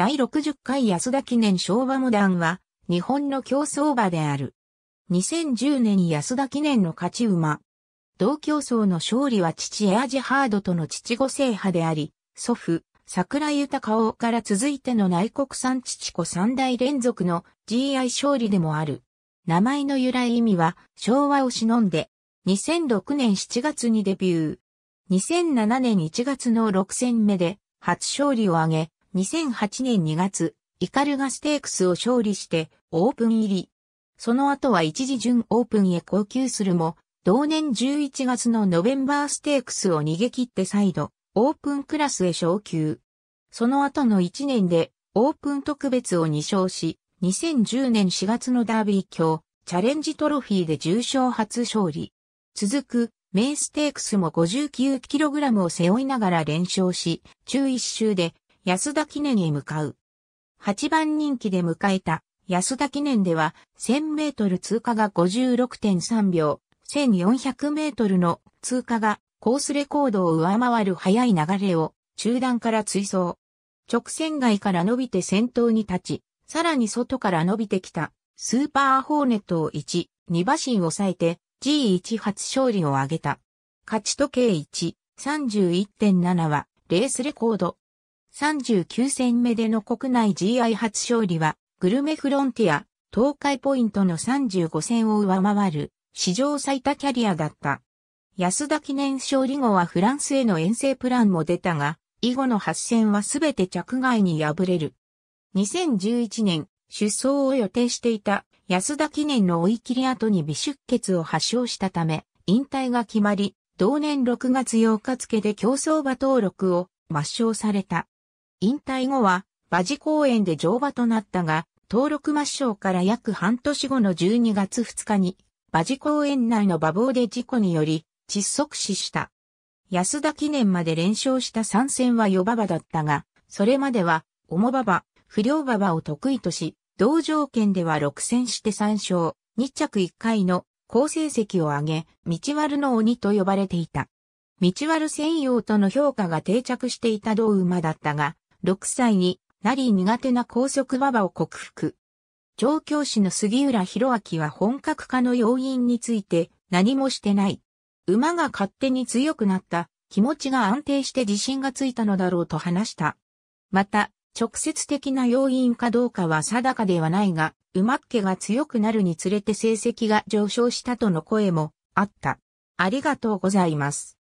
第60回安田記念昭和モダンは、日本の競争馬である。2010年安田記念の勝ち馬。同競争の勝利は父エアジハードとの父子制覇であり、祖父、桜井豊王から続いての内国産父子三代連続の GI 勝利でもある。名前の由来意味は昭和を忍んで、2006年7月にデビュー。2007年1月の6戦目で初勝利を挙げ、2008年2月、イカルガステークスを勝利してオープン入り。その後は一時準オープンへ降級するも、同年11月のノベンバーステークスを逃げ切って再度、オープンクラスへ昇級。その後の1年で、オープン特別を2勝し、2010年4月のダービー強、チャレンジトロフィーで重賞初勝利。続く、メイステークスも 59kg を背負いながら連勝し、中1周で安田記念へ向かう。8番人気で迎えた安田記念では1000メートル通過が56.3秒、1400メートルの通過がコースレコードを上回る速い流れを中段から追走。直線外から伸びて先頭に立ち、さらに外から伸びてきたスーパーホーネットを1、2馬身抑えて G1 初勝利を挙げた。勝ち時計1、31.7はレースレコード。39戦目での国内 GI 初勝利は、グルメフロンティア、東海ポイントの35戦を上回る、史上最多キャリアだった。安田記念勝利後はフランスへの遠征プランも出たが、以後の8戦はすべて着外に敗れる。2011年、出走を予定していた安田記念の追い切り後に微出血を発症したため、引退が決まり、同年6月8日付で競走馬登録を抹消された。引退後は、馬事公園で乗馬となったが、登録抹消から約半年後の12月2日に、馬事公園内の馬房で事故により、窒息死した。安田記念まで連勝した参戦は4馬場だったが、それまでは、重馬場、不良馬場を得意とし、同条件では6戦して3勝、2着1回の好成績を上げ、道悪の鬼と呼ばれていた。道悪専用との評価が定着していた同馬だったが、6歳になり苦手な高速馬場を克服。調教師の杉浦博明は本格化の要因について何もしてない。馬が勝手に強くなった、気持ちが安定して自信がついたのだろうと話した。また、直接的な要因かどうかは定かではないが、馬っ気が強くなるにつれて成績が上昇したとの声もあった。ありがとうございます。